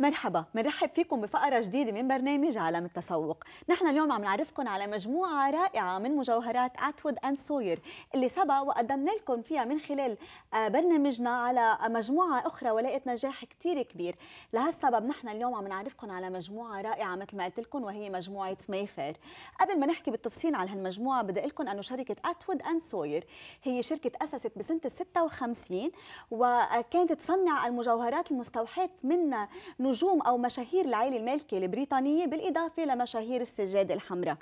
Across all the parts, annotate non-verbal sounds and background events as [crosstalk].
مرحبا بنرحب فيكم بفقرة جديدة من برنامج عالم التسوق نحن اليوم عم نعرفكم على مجموعة رائعة من مجوهرات أتود أند سوير اللي سبق وقدمنا لكم فيها من خلال آه، برنامجنا على مجموعة أخرى ولقت نجاح كتير كبير لهالسبب نحن اليوم عم نعرفكم على مجموعة رائعة مثل ما قلت لكم وهي مجموعة مايفير قبل ما نحكي بالتفصيل عن هالمجموعة بدي لكم أنه شركة أتود أند سوير هي شركة أسست بسنة 56 وكانت تصنع المجوهرات المستوحاة من نجوم أو مشاهير العائلة المالكة البريطانية بالإضافة لمشاهير السجادة الحمراء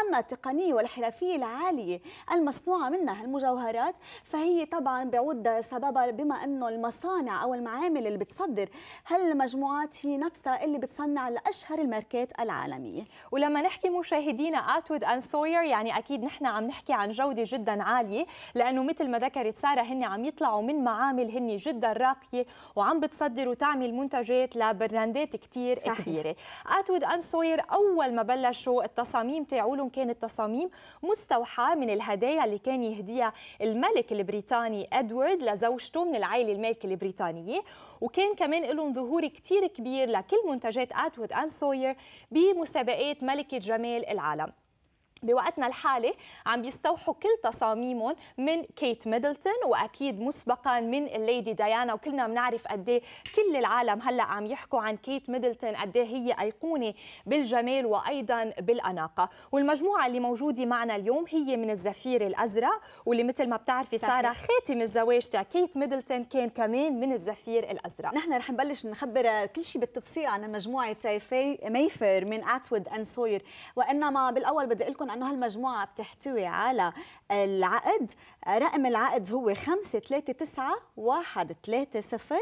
أما التقنية والحرفية العالية المصنوعة منها المجوهرات فهي طبعا بعود سببها بما أنه المصانع أو المعامل اللي بتصدر هالمجموعات هي نفسها اللي بتصنع لأشهر الماركات العالمية ولما نحكي مشاهدينا آتود أند سوير يعني أكيد نحن عم نحكي عن جودة جدا عالية لأنه مثل ما ذكرت سارة هن عم يطلعوا من معامل هن جدا راقية وعم بتصدر وتعمل منتجات لبرنامج براندات كتير صحيح. كبيره اتود اند سوير اول ما بلشوا التصاميم تاعولهم كانت تصاميم مستوحاه من الهدايا اللي كان يهديها الملك البريطاني ادوارد لزوجته من العائله المالكه البريطانيه وكان كمان لهم ظهور كتير كبير لكل منتجات اتود اند سوير بمسابقات ملكه جمال العالم بوقتنا الحالي عم بيستوحوا كل تصاميمهم من كيت ميدلتون واكيد مسبقا من الليدي ديانا وكلنا بنعرف قد إيه كل العالم هلا عم يحكوا عن كيت ميدلتون قد إيه هي ايقونه بالجمال وايضا بالاناقه والمجموعه اللي موجوده معنا اليوم هي من الزفير الازرق واللي مثل ما بتعرفي ساره خاتم الزواج تاع كيت ميدلتون كان كمان من الزفير الازرق نحن رح نبلش نخبر كل شيء بالتفصيل عن مجموعه ميفر من اتود اند سوير وانما بالاول بدي اقول لكم انه هالمجموعه بتحتوي على العقد رقم العقد هو 539130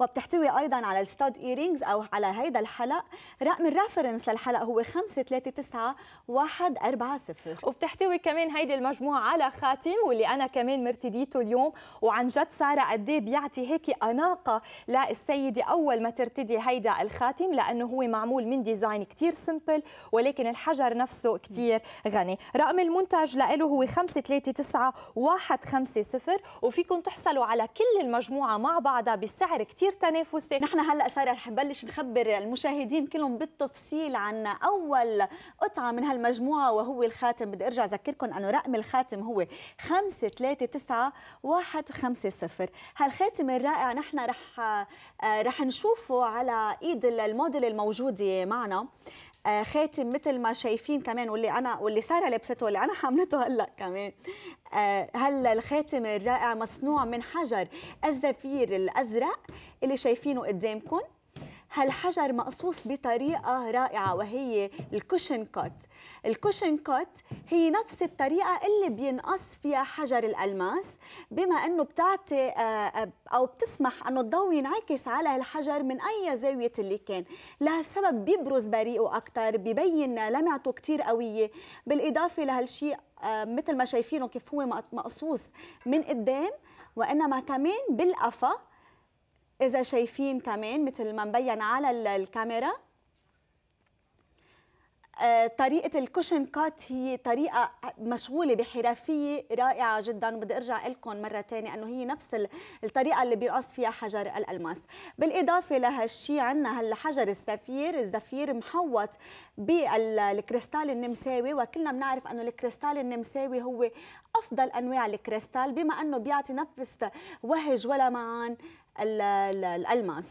وبتحتوي ايضا على الستاد ايرينجز او على هيدا الحلق رقم الريفرنس للحلق هو 539140 وبتحتوي كمان هيدي المجموعه على خاتم واللي انا كمان مرتديته اليوم وعن جد ساره قد ايه بيعطي هيك اناقه للسيده اول ما ترتدي هيدا الخاتم لانه هو معمول من ديزاين كثير سمبل ولكن الحجر نفسه كثير غني رقم المنتج لإله هو 539150 وفيكم تحصلوا على كل المجموعة مع بعضها بسعر كتير تنافسي نحن هلأ سارة رح نبلش نخبر المشاهدين كلهم بالتفصيل عن أول قطعة من هالمجموعة وهو الخاتم بدي أرجع أذكركم أنه رقم الخاتم هو 539150 هالخاتم الرائع نحن رح آه، رح نشوفه على ايد الموديل الموجوده معنا آه، خاتم مثل ما شايفين كمان واللي انا واللي ساره لابسته واللي انا [laughs] حاملته هلا كمان آه، هلا الخاتم الرائع مصنوع من حجر الزفير الازرق اللي شايفينه قدامكم هالحجر مقصوص بطريقة رائعة وهي الكوشن كوت الكوشن كوت هي نفس الطريقة اللي بينقص فيها حجر الألماس بما أنه بتعطي آه، آه، أو بتسمح أنه الضوء ينعكس على الحجر من أي زاوية اللي كان لهالسبب بيبرز بريقه أكثر ببين لمعته كتير قوية بالإضافة لهالشيء آه، مثل ما شايفينه كيف هو مقصوص من قدام وإنما كمان بالقفا إذا شايفين كمان مثل ما مبين على الكاميرا آه، طريقة الكوشن كات هي طريقة مشغولة بحرفية رائعة جدا وبدي ارجع لكم مرة ثانية انه هي نفس الطريقة اللي بيرقص فيها حجر الالماس، بالإضافة لهالشي عندنا هالحجر السفير، الزفير محوط بالكريستال النمساوي وكلنا بنعرف انه الكريستال النمساوي هو أفضل أنواع الكريستال بما انه بيعطي نفس وهج ولمعان الالماس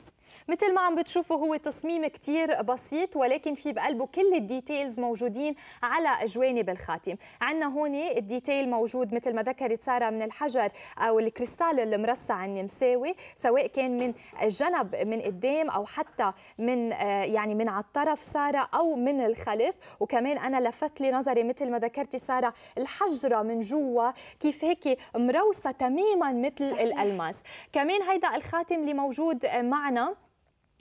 مثل ما عم بتشوفوا هو تصميم كتير بسيط ولكن في بقلبه كل الديتيلز موجودين على جوانب الخاتم عندنا هون الديتيل موجود مثل ما ذكرت ساره من الحجر او الكريستال المرصع النمساوي سواء كان من الجنب من قدام او حتى من آه، يعني من على الطرف ساره او من الخلف وكمان انا لفت لي نظري مثل ما ذكرتي ساره الحجره من جوا كيف هيك مروسه تماما مثل الالماس كمان هيدا الخ خاتم اللي موجود معنا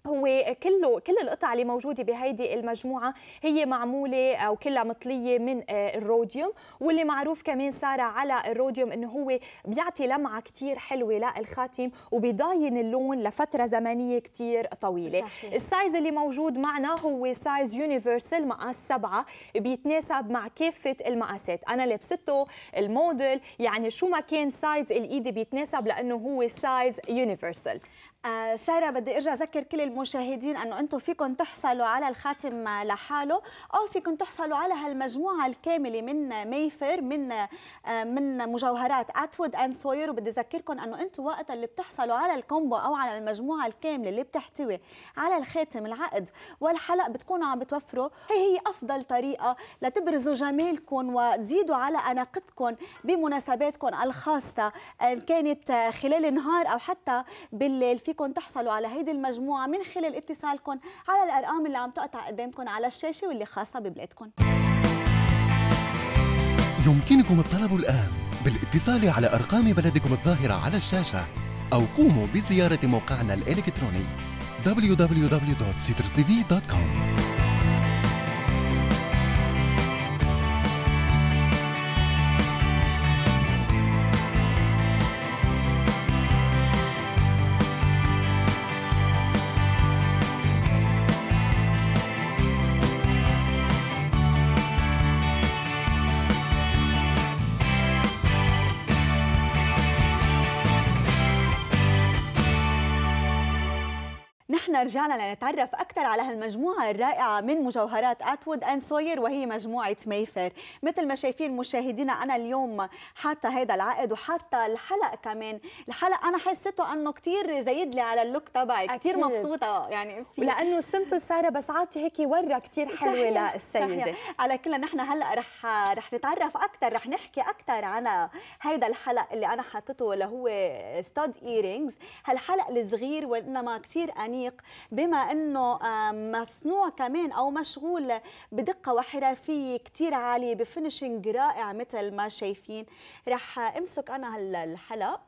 هو كله كل القطع اللي موجوده بهيدي المجموعه هي معموله او كلها مطليه من آه، الروديوم واللي معروف كمان ساره على الروديوم انه هو بيعطي لمعه كثير حلوه للخاتم وبيضاين اللون لفتره زمنيه كثير طويله صحيح. السايز اللي موجود معنا هو سايز يونيفرسال مقاس سبعة بيتناسب مع كافه المقاسات انا لابسته الموديل يعني شو ما كان سايز الايد بيتناسب لانه هو سايز يونيفرسال آه ساره بدي ارجع اذكر كل المشاهدين انه انتم فيكم تحصلوا على الخاتم لحاله او فيكم تحصلوا على هالمجموعه الكامله من ميفر من آه من مجوهرات اتوود اند سوير وبدي اذكركم انه انتم وقت اللي بتحصلوا على الكومبو او على المجموعه الكامله اللي بتحتوي على الخاتم العقد والحلق بتكونوا عم بتوفروا هي هي افضل طريقه لتبرزوا جمالكم وتزيدوا على اناقتكم بمناسباتكم الخاصه ان كانت خلال النهار او حتى بالليل فيكم تحصلوا على هيدي المجموعة من خلال اتصالكم على الأرقام اللي عم تقطع قدامكم على الشاشة واللي خاصة ببلادكم يمكنكم الطلب الآن بالاتصال على أرقام بلدكم الظاهرة على الشاشة أو قوموا بزيارة موقعنا الإلكتروني www.citrustv.com نحن رجعنا لنتعرف أكثر على هالمجموعة الرائعة من مجوهرات أتوود أند سوير وهي مجموعة ميفر مثل ما شايفين مشاهدينا أنا اليوم حاطة هذا العقد وحاطة الحلق كمان الحلق أنا حسيته أنه كثير زايد لي على اللوك تبعي كثير مبسوطة يعني فيه. لأنه السمبل سارة بس عاطي هيك ورة كثير حلوة للسيدة على كل نحن هلا رح رح نتعرف أكثر رح نحكي أكثر عن هذا الحلق اللي أنا حاطته اللي هو ستاد ايرينجز هالحلق الصغير وإنما كثير أنيق بما انه مصنوع كمان او مشغول بدقه وحرفيه كثير عاليه بفينشنج رائع مثل ما شايفين رح امسك انا هلا الحلق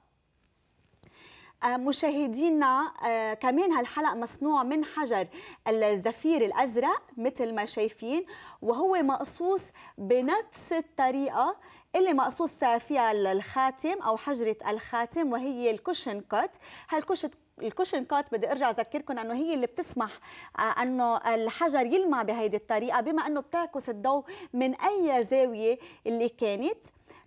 آه، مشاهدينا آه، كمان هالحلق مصنوع من حجر الزفير الازرق مثل ما شايفين وهو مقصوص بنفس الطريقه اللي مقصوص فيها الخاتم او حجره الخاتم وهي الكوشن كوت هالكوشن الكوشن كات بدي ارجع اذكركم انه هي اللي بتسمح آه، انه الحجر يلمع بهيدي الطريقه بما انه بتعكس الضوء من اي زاويه اللي كانت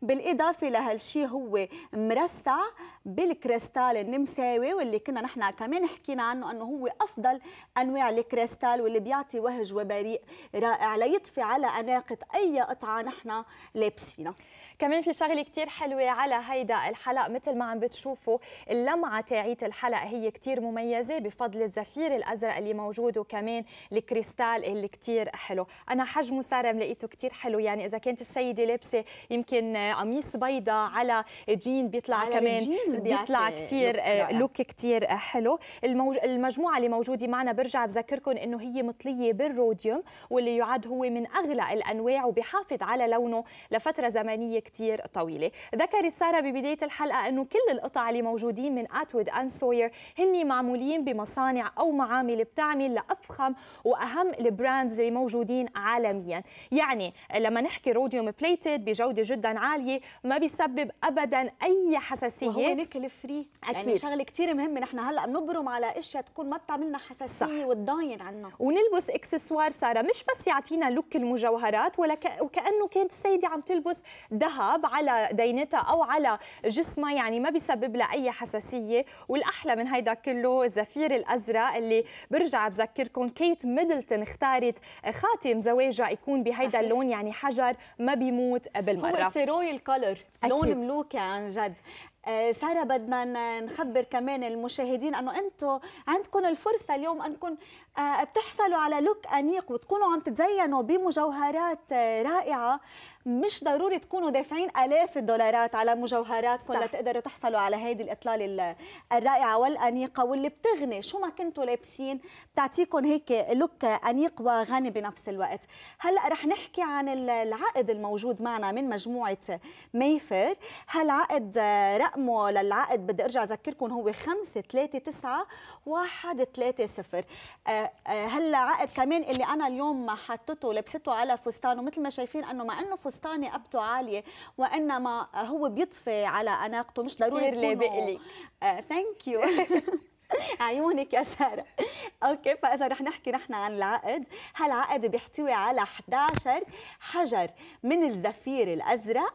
بالاضافه لهالشيء هو مرسع بالكريستال النمساوي واللي كنا نحن كمان حكينا عنه انه هو افضل انواع الكريستال واللي بيعطي وهج وبريء رائع ليطفي على اناقه اي قطعه نحن لابسينها كمان في شغله كثير حلوه على هيدا الحلق مثل ما عم بتشوفوا اللمعه تاعيت الحلق هي كثير مميزه بفضل الزفير الازرق اللي موجود وكمان الكريستال اللي كثير حلو انا حجمه ساره لقيته كثير حلو يعني اذا كانت السيده لابسه يمكن قميص بيضة على جين بيطلع على كمان بيطلع كتير لوك آه، يعني. كتير آه، حلو المجموعة اللي موجودة معنا برجع بذكركم انه هي مطلية بالروديوم واللي يعد هو من اغلى الانواع وبيحافظ على لونه لفترة زمنية كتير طويلة ذكرت سارة ببداية الحلقة انه كل القطع اللي موجودين من اتود ان سوير هن معمولين بمصانع او معامل بتعمل لافخم واهم البراندز اللي موجودين عالميا يعني لما نحكي روديوم بليتد بجودة جدا عالية عاليه ما بيسبب ابدا اي حساسيه وهو نيكل يعني فري أكيد. يعني شغله كثير مهمه نحن هلا بنبرم على اشياء تكون ما بتعملنا حساسيه صح. وتضاين عنا ونلبس اكسسوار ساره مش بس يعطينا لوك المجوهرات ولا ك... وكانه كانت السيده عم تلبس ذهب على دينتها او على جسمها يعني ما بيسبب لها اي حساسيه والاحلى من هيدا كله الزفير الازرق اللي برجع بذكركم كيت ميدلتون اختارت خاتم زواجها يكون بهيدا اللون يعني حجر ما بيموت بالمره هو انجوي كولر لون ملوكه عن جد آه، ساره بدنا نخبر كمان المشاهدين انه انتم عندكم الفرصه اليوم انكم آه، تحصلوا على لوك انيق وتكونوا عم تتزينوا بمجوهرات آه، رائعه مش ضروري تكونوا دافعين الاف الدولارات على مجوهراتكم لتقدروا تحصلوا على هيدي الاطلاله الرائعه والانيقه واللي بتغني شو ما كنتوا لابسين بتعطيكم هيك لوك انيق وغني بنفس الوقت هلا رح نحكي عن العقد الموجود معنا من مجموعه ميفر هالعقد رقم رقمه للعقد بدي ارجع اذكركم هو 5 3 9 1 3 0 هلا عقد كمان اللي انا اليوم ما حطته لبسته على فستان ومثل ما شايفين انه مع انه فستاني قبته عاليه وانما هو بيطفي على اناقته مش ضروري كثير لابق لي ثانك آه، يو [laughs] عيونك يا ساره اوكي فاذا رح نحكي نحن عن العقد هالعقد بيحتوي على 11 حجر من الزفير الازرق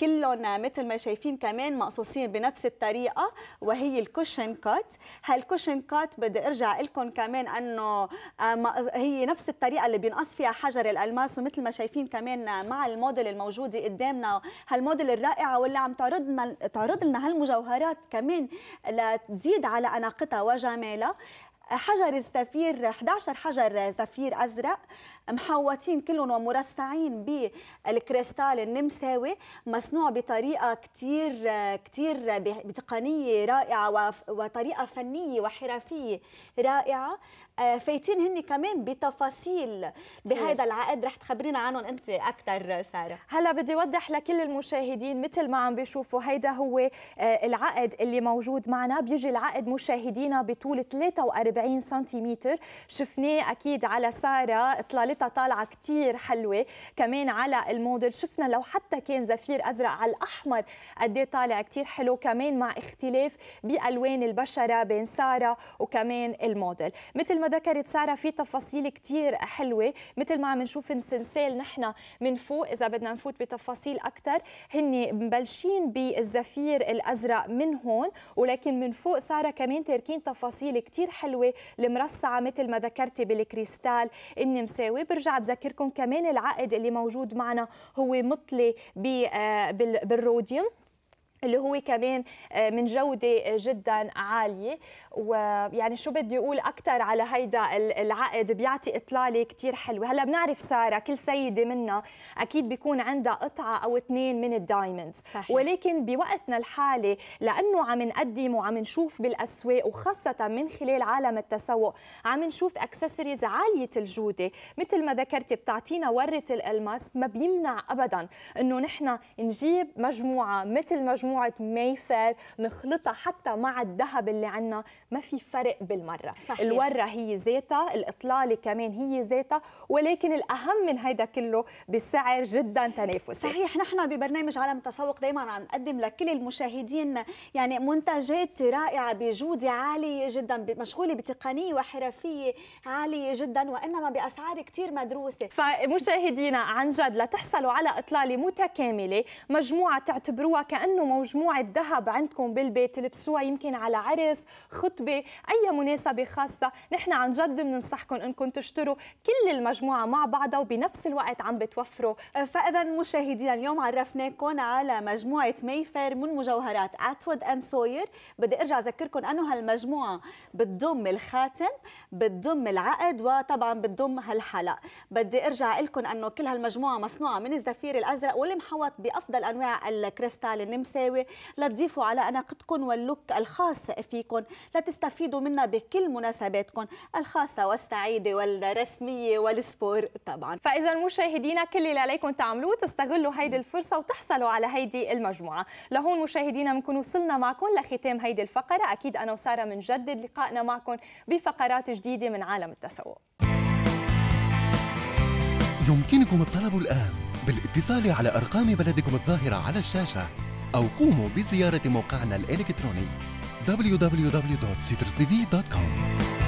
كلهم مثل ما شايفين كمان مقصوصين بنفس الطريقه وهي الكوشن كات هالكوشن كات بدي ارجع لكم كمان انه آه، هي نفس الطريقه اللي بينقص فيها حجر الالماس ومثل ما شايفين كمان مع الموديل الموجوده قدامنا هالموديل الرائعه واللي عم تعرضنا تعرض لنا هالمجوهرات كمان لتزيد على اناقتها وجمالها حجر الزفير 11 حجر زفير ازرق محوطين كلهم ومرصعين بالكريستال النمساوي مصنوع بطريقه كثير كثير بتقنيه رائعه وطريقه فنيه وحرفيه رائعه آه، فايتين هن كمان بتفاصيل بهذا العقد رح تخبرينا عنهم انت اكثر ساره هلا بدي اوضح لكل المشاهدين مثل ما عم بيشوفوا هيدا هو آه، العقد اللي موجود معنا بيجي العقد مشاهدينا بطول 43 سنتيمتر شفناه اكيد على ساره اطلالتها ثلاثة طالعة كتير حلوة كمان على الموديل شفنا لو حتى كان زفير أزرق على الأحمر قد إيه طالع كتير حلو كمان مع اختلاف بألوان البشرة بين سارة وكمان الموديل مثل ما ذكرت سارة في تفاصيل كتير حلوة مثل ما عم نشوف السلسال نحن من فوق إذا بدنا نفوت بتفاصيل أكثر هن مبلشين بالزفير الأزرق من هون ولكن من فوق سارة كمان تاركين تفاصيل كتير حلوة المرصعة مثل ما ذكرتي بالكريستال النمساوي برجع بذكركم كمان العقد اللي موجود معنا هو مطلي آه، بالروديوم اللي هو كمان آه، من جودة آه، جدا عالية ويعني شو بدي أقول أكثر على هيدا العقد بيعطي إطلالة كتير حلوة هلا بنعرف سارة كل سيدة منا أكيد بيكون عندها قطعة أو اثنين من الدايموندز صحيح. ولكن بوقتنا الحالي لأنه عم نقدم وعم نشوف بالأسواق وخاصة من خلال عالم التسوق عم نشوف أكسسوارز عالية الجودة مثل ما ذكرتي بتعطينا ورة الألماس ما بيمنع أبدا أنه نحن نجيب مجموعة مثل مجموعة مجموعه ميسر نخلطها حتى مع الذهب اللي عندنا ما في فرق بالمره صحيح. الوره هي ذاتها الاطلاله كمان هي ذاتها ولكن الاهم من هيدا كله بسعر جدا تنافسي صحيح نحن ببرنامج عالم التسوق دائما عم نقدم لكل المشاهدين يعني منتجات رائعه بجوده عاليه جدا مشغوله بتقنيه وحرفيه عاليه جدا وانما باسعار كثير مدروسه فمشاهدينا عن جد لتحصلوا على اطلاله متكامله مجموعه تعتبروها كانه مجموعة ذهب عندكم بالبيت تلبسوها يمكن على عرس خطبة أي مناسبة خاصة نحن عن جد بننصحكم أنكم تشتروا كل المجموعة مع بعضها وبنفس الوقت عم بتوفروا أه، فإذا مشاهدينا اليوم عرفناكم على مجموعة ميفير من مجوهرات أتود أند سوير بدي أرجع أذكركم أنه هالمجموعة بتضم الخاتم بتضم العقد وطبعا بتضم هالحلق بدي أرجع لكم أنه كل هالمجموعة مصنوعة من الزفير الأزرق واللي محوط بأفضل أنواع الكريستال النمساوي القساوة لتضيفوا على أناقتكم واللوك الخاص فيكم لتستفيدوا منها منا بكل مناسباتكم الخاصة والسعيدة والرسمية والسبور طبعا فإذا مشاهدينا كل اللي عليكم تعملوه تستغلوا هيدي الفرصة وتحصلوا على هيدي المجموعة لهون مشاهدينا بنكون وصلنا معكم لختام هيدي الفقرة أكيد أنا وسارة بنجدد لقائنا معكم بفقرات جديدة من عالم التسوق يمكنكم الطلب الآن بالاتصال على أرقام بلدكم الظاهرة على الشاشة أو قوموا بزيارة موقعنا الإلكتروني www.citrustv.com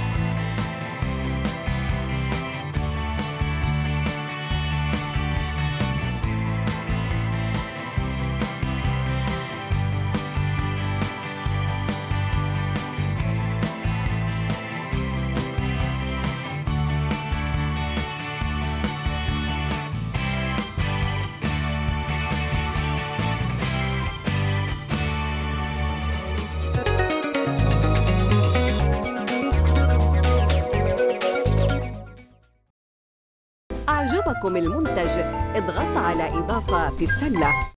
المنتج اضغط على إضافة في السلة